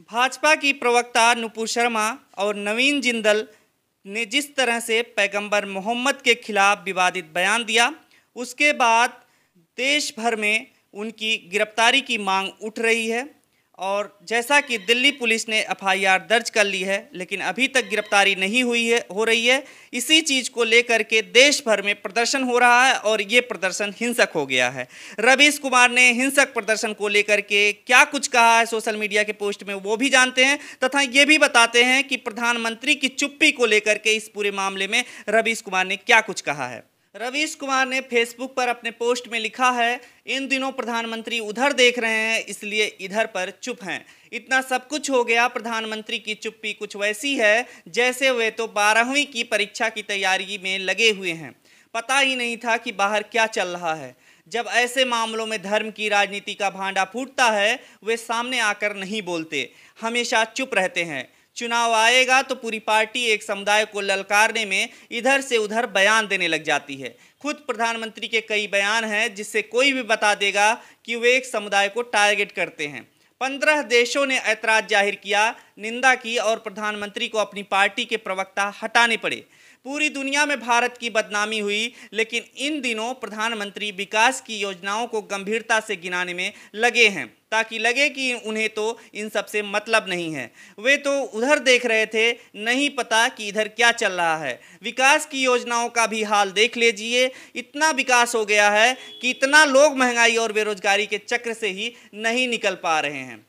भाजपा की प्रवक्ता नुपुर शर्मा और नवीन जिंदल ने जिस तरह से पैगंबर मोहम्मद के खिलाफ विवादित बयान दिया उसके बाद देश भर में उनकी गिरफ्तारी की मांग उठ रही है और जैसा कि दिल्ली पुलिस ने एफआईआर दर्ज कर ली है लेकिन अभी तक गिरफ्तारी नहीं हुई है हो रही है इसी चीज़ को लेकर के देश भर में प्रदर्शन हो रहा है और ये प्रदर्शन हिंसक हो गया है रवीश कुमार ने हिंसक प्रदर्शन को लेकर के क्या कुछ कहा है सोशल मीडिया के पोस्ट में वो भी जानते हैं तथा ये भी बताते हैं कि प्रधानमंत्री की चुप्पी को लेकर के इस पूरे मामले में रवीश कुमार ने क्या कुछ कहा है रवीश कुमार ने फेसबुक पर अपने पोस्ट में लिखा है इन दिनों प्रधानमंत्री उधर देख रहे हैं इसलिए इधर पर चुप हैं इतना सब कुछ हो गया प्रधानमंत्री की चुप्पी कुछ वैसी है जैसे वे तो बारहवीं की परीक्षा की तैयारी में लगे हुए हैं पता ही नहीं था कि बाहर क्या चल रहा है जब ऐसे मामलों में धर्म की राजनीति का भांडा फूटता है वे सामने आकर नहीं बोलते हमेशा चुप रहते हैं चुनाव आएगा तो पूरी पार्टी एक समुदाय को ललकारने में इधर से उधर बयान देने लग जाती है खुद प्रधानमंत्री के कई बयान हैं जिससे कोई भी बता देगा कि वे एक समुदाय को टारगेट करते हैं पंद्रह देशों ने ऐतराज जाहिर किया निंदा की और प्रधानमंत्री को अपनी पार्टी के प्रवक्ता हटाने पड़े पूरी दुनिया में भारत की बदनामी हुई लेकिन इन दिनों प्रधानमंत्री विकास की योजनाओं को गंभीरता से गिनाने में लगे हैं ताकि लगे कि उन्हें तो इन सब से मतलब नहीं है वे तो उधर देख रहे थे नहीं पता कि इधर क्या चल रहा है विकास की योजनाओं का भी हाल देख लीजिए इतना विकास हो गया है कि इतना लोग महंगाई और बेरोजगारी के चक्र से ही नहीं निकल पा रहे हैं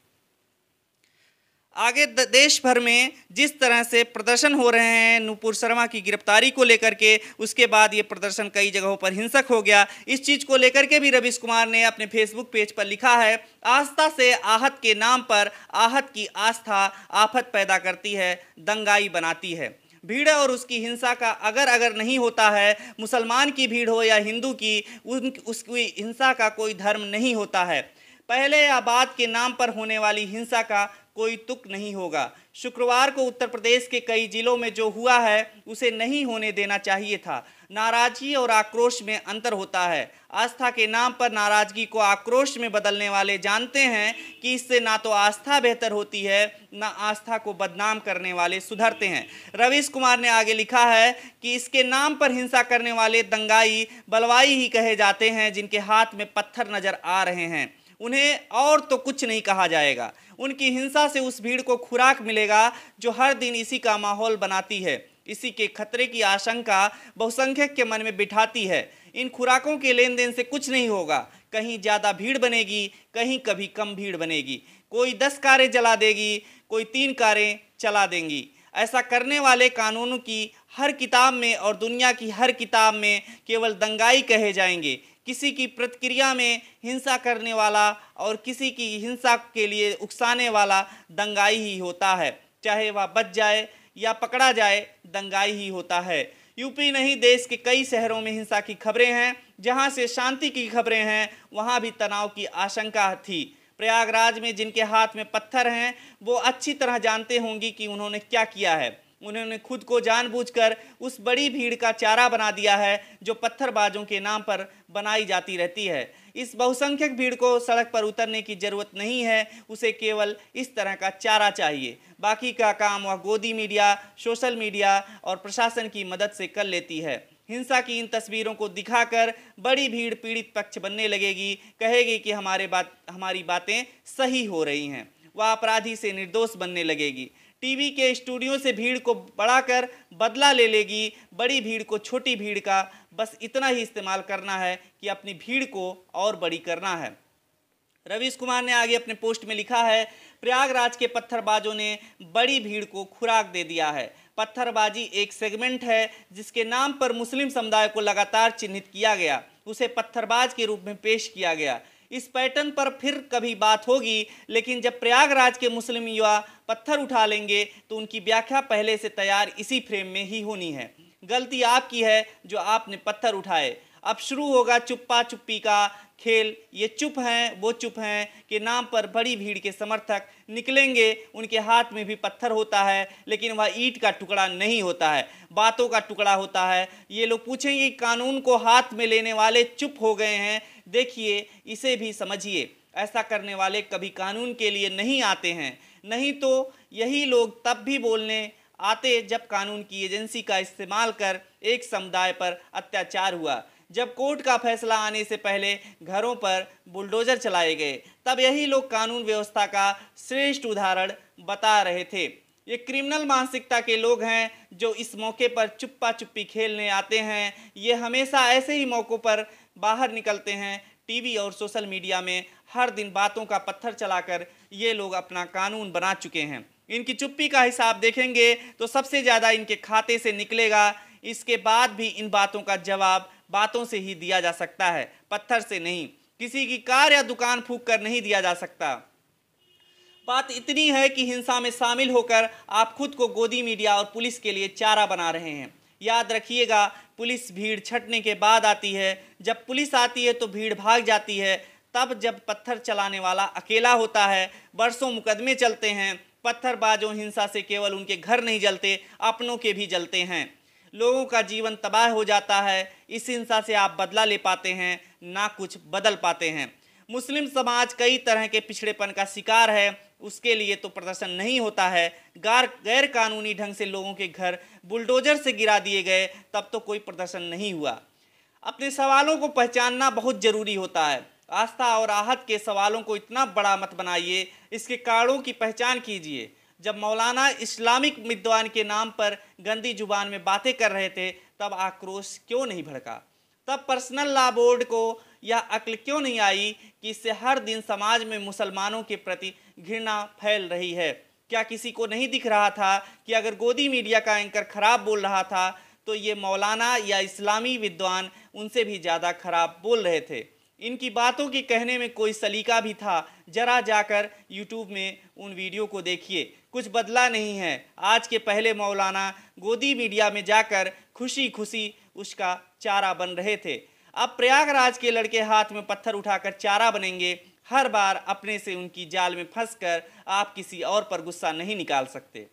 आगे देश भर में जिस तरह से प्रदर्शन हो रहे हैं नूपुर शर्मा की गिरफ्तारी को लेकर के उसके बाद ये प्रदर्शन कई जगहों पर हिंसक हो गया इस चीज़ को लेकर के भी रवीश कुमार ने अपने फेसबुक पेज पर लिखा है आस्था से आहत के नाम पर आहत की आस्था आफत पैदा करती है दंगाई बनाती है भीड़ और उसकी हिंसा का अगर अगर नहीं होता है मुसलमान की भीड़ हो या हिंदू की उन उसकी हिंसा का कोई धर्म नहीं होता है पहले या बाद के नाम पर होने वाली हिंसा का कोई तुक नहीं होगा शुक्रवार को उत्तर प्रदेश के कई जिलों में जो हुआ है उसे नहीं होने देना चाहिए था नाराजगी और आक्रोश में अंतर होता है आस्था के नाम पर नाराजगी को आक्रोश में बदलने वाले जानते हैं कि इससे ना तो आस्था बेहतर होती है ना आस्था को बदनाम करने वाले सुधरते हैं रवीश कुमार ने आगे लिखा है कि इसके नाम पर हिंसा करने वाले दंगाई बलवाई ही कहे जाते हैं जिनके हाथ में पत्थर नजर आ रहे हैं उन्हें और तो कुछ नहीं कहा जाएगा उनकी हिंसा से उस भीड़ को खुराक मिलेगा जो हर दिन इसी का माहौल बनाती है इसी के खतरे की आशंका बहुसंख्यक के मन में बिठाती है इन खुराकों के लेन देन से कुछ नहीं होगा कहीं ज़्यादा भीड़ बनेगी कहीं कभी कम भीड़ बनेगी कोई दस कारें जला देगी कोई तीन कारें चला देंगी ऐसा करने वाले कानूनों की हर किताब में और दुनिया की हर किताब में केवल दंगाई कहे जाएंगे किसी की प्रतिक्रिया में हिंसा करने वाला और किसी की हिंसा के लिए उकसाने वाला दंगाई ही होता है चाहे वह बच जाए या पकड़ा जाए दंगाई ही होता है यूपी नहीं देश के कई शहरों में हिंसा की खबरें हैं जहां से शांति की खबरें हैं वहां भी तनाव की आशंका थी प्रयागराज में जिनके हाथ में पत्थर हैं वो अच्छी तरह जानते होंगी कि उन्होंने क्या किया है उन्होंने खुद को जानबूझकर उस बड़ी भीड़ का चारा बना दिया है जो पत्थरबाजों के नाम पर बनाई जाती रहती है इस बहुसंख्यक भीड़ को सड़क पर उतरने की ज़रूरत नहीं है उसे केवल इस तरह का चारा चाहिए बाकी का काम वह गोदी मीडिया सोशल मीडिया और प्रशासन की मदद से कर लेती है हिंसा की इन तस्वीरों को दिखाकर बड़ी भीड़ पीड़ित पक्ष बनने लगेगी कहेगी कि हमारे बात हमारी बातें सही हो रही हैं वह अपराधी से निर्दोष बनने लगेगी टीवी के स्टूडियो से भीड़ को बढ़ाकर बदला ले लेगी बड़ी भीड़ को छोटी भीड़ का बस इतना ही इस्तेमाल करना है कि अपनी भीड़ को और बड़ी करना है रवीश कुमार ने आगे अपने पोस्ट में लिखा है प्रयागराज के पत्थरबाजों ने बड़ी भीड़ को खुराक दे दिया है पत्थरबाजी एक सेगमेंट है जिसके नाम पर मुस्लिम समुदाय को लगातार चिन्हित किया गया उसे पत्थरबाज के रूप में पेश किया गया इस पैटर्न पर फिर कभी बात होगी लेकिन जब प्रयागराज के मुस्लिम युवा पत्थर उठा लेंगे तो उनकी व्याख्या पहले से तैयार इसी फ्रेम में ही होनी है गलती आपकी है जो आपने पत्थर उठाए अब शुरू होगा चुप्पा चुप्पी का खेल ये चुप हैं वो चुप हैं के नाम पर बड़ी भीड़ के समर्थक निकलेंगे उनके हाथ में भी पत्थर होता है लेकिन वह ईट का टुकड़ा नहीं होता है बातों का टुकड़ा होता है ये लोग पूछेंगे कानून को हाथ में लेने वाले चुप हो गए हैं देखिए इसे भी समझिए ऐसा करने वाले कभी कानून के लिए नहीं आते हैं नहीं तो यही लोग तब भी बोलने आते जब कानून की एजेंसी का इस्तेमाल कर एक समुदाय पर अत्याचार हुआ जब कोर्ट का फैसला आने से पहले घरों पर बुलडोजर चलाए गए तब यही लोग कानून व्यवस्था का श्रेष्ठ उदाहरण बता रहे थे ये क्रिमिनल मानसिकता के लोग हैं जो इस मौके पर चुप्पा चुप्पी खेलने आते हैं ये हमेशा ऐसे ही मौक़ों पर बाहर निकलते हैं टीवी और सोशल मीडिया में हर दिन बातों का पत्थर चलाकर ये लोग अपना कानून बना चुके हैं इनकी चुप्पी का हिसाब देखेंगे तो सबसे ज़्यादा इनके खाते से निकलेगा इसके बाद भी इन बातों का जवाब बातों से ही दिया जा सकता है पत्थर से नहीं किसी की कार या दुकान फूक कर नहीं दिया जा सकता बात इतनी है कि हिंसा में शामिल होकर आप खुद को गोदी मीडिया और पुलिस के लिए चारा बना रहे हैं याद रखिएगा पुलिस भीड़ छटने के बाद आती है जब पुलिस आती है तो भीड़ भाग जाती है तब जब पत्थर चलाने वाला अकेला होता है बरसों मुकदमे चलते हैं पत्थरबाजों हिंसा से केवल उनके घर नहीं जलते अपनों के भी जलते हैं लोगों का जीवन तबाह हो जाता है इस हिंसा से आप बदला ले पाते हैं ना कुछ बदल पाते हैं मुस्लिम समाज कई तरह के पिछड़ेपन का शिकार है उसके लिए तो प्रदर्शन नहीं होता है गार गैर कानूनी ढंग से लोगों के घर बुलडोजर से गिरा दिए गए तब तो कोई प्रदर्शन नहीं हुआ अपने सवालों को पहचानना बहुत ज़रूरी होता है आस्था और आहत के सवालों को इतना बड़ा मत बनाइए इसके कारणों की पहचान कीजिए जब मौलाना इस्लामिक विद्वान के नाम पर गंदी जुबान में बातें कर रहे थे तब आक्रोश क्यों नहीं भड़का तब पर्सनल लॉ बोर्ड को यह अक्ल क्यों नहीं आई कि इससे हर दिन समाज में मुसलमानों के प्रति घृणा फैल रही है क्या किसी को नहीं दिख रहा था कि अगर गोदी मीडिया का एंकर खराब बोल रहा था तो ये मौलाना या इस्लामी विद्वान उनसे भी ज़्यादा खराब बोल रहे थे इनकी बातों के कहने में कोई सलीका भी था जरा जाकर यूट्यूब में उन वीडियो को देखिए कुछ बदला नहीं है आज के पहले मौलाना गोदी मीडिया में जाकर खुशी खुशी उसका चारा बन रहे थे अब प्रयागराज के लड़के हाथ में पत्थर उठाकर चारा बनेंगे हर बार अपने से उनकी जाल में फंसकर आप किसी और पर गुस्सा नहीं निकाल सकते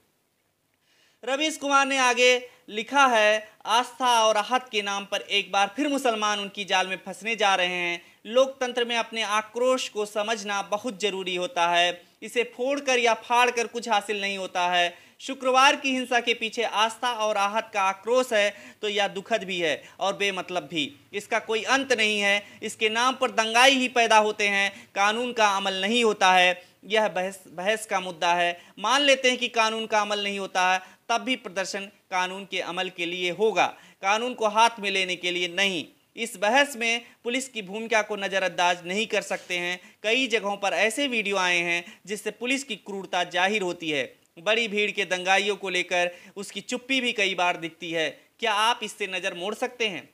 रवीश कुमार ने आगे लिखा है आस्था और राहत के नाम पर एक बार फिर मुसलमान उनकी जाल में फंसने जा रहे हैं लोकतंत्र में अपने आक्रोश को समझना बहुत ज़रूरी होता है इसे फोड़कर या फाड़कर कुछ हासिल नहीं होता है शुक्रवार की हिंसा के पीछे आस्था और आहत का आक्रोश है तो यह दुखद भी है और बेमतलब भी इसका कोई अंत नहीं है इसके नाम पर दंगाई ही पैदा होते हैं कानून का अमल नहीं होता है यह बहस बहस का मुद्दा है मान लेते हैं कि कानून का अमल नहीं होता है तब भी प्रदर्शन कानून के अमल के लिए होगा कानून को हाथ में लेने के लिए नहीं इस बहस में पुलिस की भूमिका को नज़रअंदाज नहीं कर सकते हैं कई जगहों पर ऐसे वीडियो आए हैं जिससे पुलिस की क्रूरता जाहिर होती है बड़ी भीड़ के दंगाइयों को लेकर उसकी चुप्पी भी कई बार दिखती है क्या आप इससे नज़र मोड़ सकते हैं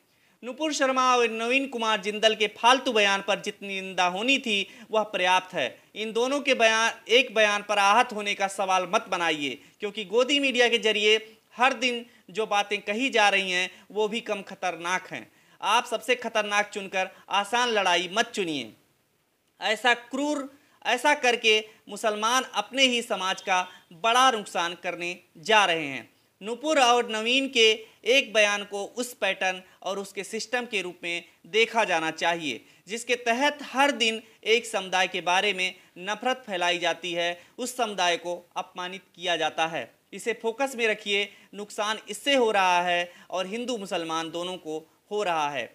नुपुर शर्मा और नवीन कुमार जिंदल के फालतू बयान पर जितनी निंदा होनी थी वह पर्याप्त है इन दोनों के बयान एक बयान पर आहत होने का सवाल मत बनाइए क्योंकि गोदी मीडिया के जरिए हर दिन जो बातें कही जा रही हैं वो भी कम खतरनाक हैं आप सबसे खतरनाक चुनकर आसान लड़ाई मत चुनिए ऐसा क्रूर ऐसा करके मुसलमान अपने ही समाज का बड़ा नुकसान करने जा रहे हैं नुपुर और नवीन के एक बयान को उस पैटर्न और उसके सिस्टम के रूप में देखा जाना चाहिए जिसके तहत हर दिन एक समुदाय के बारे में नफरत फैलाई जाती है उस समुदाय को अपमानित किया जाता है इसे फोकस में रखिए नुकसान इससे हो रहा है और हिंदू मुसलमान दोनों को हो रहा है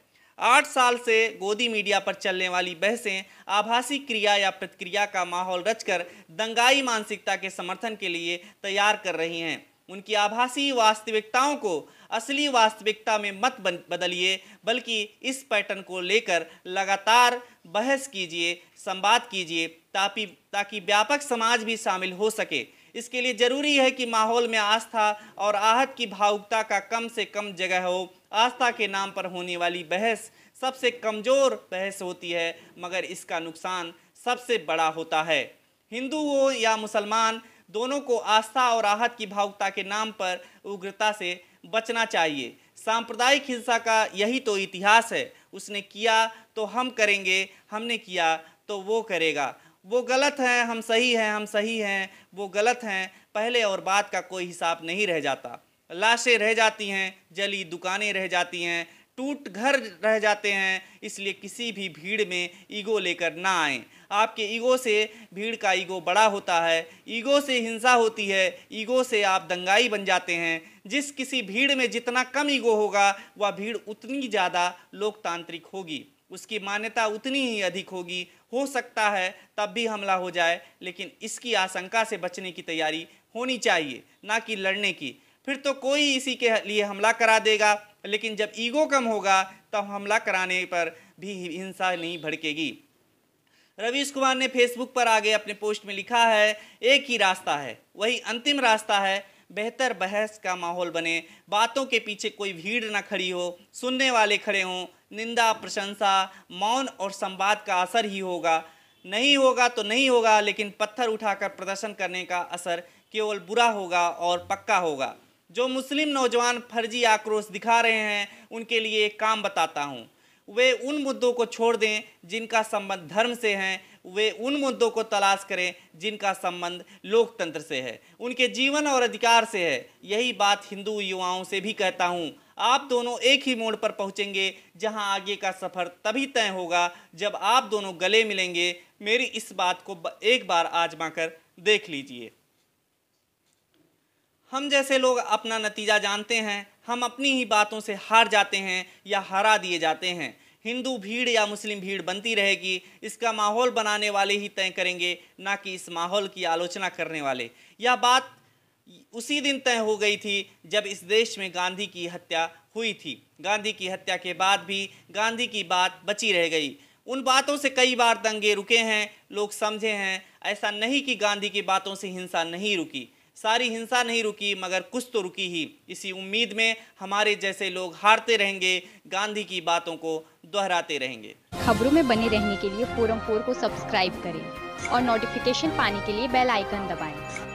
आठ साल से गोदी मीडिया पर चलने वाली बहसें आभासी क्रिया या प्रतिक्रिया का माहौल रचकर दंगाई मानसिकता के समर्थन के लिए तैयार कर रही हैं उनकी आभासी वास्तविकताओं को असली वास्तविकता में मत बदलिए बल्कि इस पैटर्न को लेकर लगातार बहस कीजिए संवाद कीजिए ताकि ताकि व्यापक समाज भी शामिल हो सके इसके लिए ज़रूरी है कि माहौल में आस्था और आहत की भावुकता का कम से कम जगह हो आस्था के नाम पर होने वाली बहस सबसे कमज़ोर बहस होती है मगर इसका नुकसान सबसे बड़ा होता है हिंदू हो या मुसलमान दोनों को आस्था और आहत की भावुकता के नाम पर उग्रता से बचना चाहिए सांप्रदायिक हिंसा का यही तो इतिहास है उसने किया तो हम करेंगे हमने किया तो वो करेगा वो गलत हैं हम सही हैं हम सही हैं वो गलत हैं पहले और बाद का कोई हिसाब नहीं रह जाता लाशें रह जाती हैं जली दुकानें रह जाती हैं टूट घर रह जाते हैं इसलिए किसी भी भीड़ में ईगो लेकर ना आए आपके ईगो से भीड़ का ईगो बड़ा होता है ईगो से हिंसा होती है ईगो से आप दंगाई बन जाते हैं जिस किसी भीड़ में जितना कम ईगो होगा वह भीड़ उतनी ज़्यादा लोकतांत्रिक होगी उसकी मान्यता उतनी ही अधिक होगी हो सकता है तब भी हमला हो जाए लेकिन इसकी आशंका से बचने की तैयारी होनी चाहिए ना कि लड़ने की फिर तो कोई इसी के लिए हमला करा देगा लेकिन जब ईगो कम होगा तब हमला कराने पर भी हिंसा नहीं भड़केगी रवीश कुमार ने फेसबुक पर आगे अपने पोस्ट में लिखा है एक ही रास्ता है वही अंतिम रास्ता है बेहतर बहस का माहौल बने बातों के पीछे कोई भीड़ ना खड़ी हो सुनने वाले खड़े हों निंदा प्रशंसा मौन और संवाद का असर ही होगा नहीं होगा तो नहीं होगा लेकिन पत्थर उठाकर प्रदर्शन करने का असर केवल बुरा होगा और पक्का होगा जो मुस्लिम नौजवान फर्जी आक्रोश दिखा रहे हैं उनके लिए एक काम बताता हूँ वे उन मुद्दों को छोड़ दें जिनका संबंध धर्म से है वे उन मुद्दों को तलाश करें जिनका संबंध लोकतंत्र से है उनके जीवन और अधिकार से है यही बात हिंदू युवाओं से भी कहता हूँ आप दोनों एक ही मोड़ पर पहुँचेंगे जहाँ आगे का सफ़र तभी तय होगा जब आप दोनों गले मिलेंगे मेरी इस बात को एक बार आजमा कर देख लीजिए हम जैसे लोग अपना नतीजा जानते हैं हम अपनी ही बातों से हार जाते हैं या हरा दिए जाते हैं हिंदू भीड़ या मुस्लिम भीड़ बनती रहेगी इसका माहौल बनाने वाले ही तय करेंगे ना कि इस माहौल की आलोचना करने वाले यह बात उसी दिन तय हो गई थी जब इस देश में गांधी की हत्या हुई थी गांधी की हत्या के बाद भी गांधी की बात बची रह गई उन बातों से कई बार दंगे रुके हैं लोग समझे हैं ऐसा नहीं कि गांधी की बातों से हिंसा नहीं रुकी सारी हिंसा नहीं रुकी मगर कुछ तो रुकी ही इसी उम्मीद में हमारे जैसे लोग हारते रहेंगे गांधी की बातों को दोहराते रहेंगे खबरों में बने रहने के लिए फोरम को सब्सक्राइब करें और नोटिफिकेशन पाने के लिए बेल आइकन दबाएं।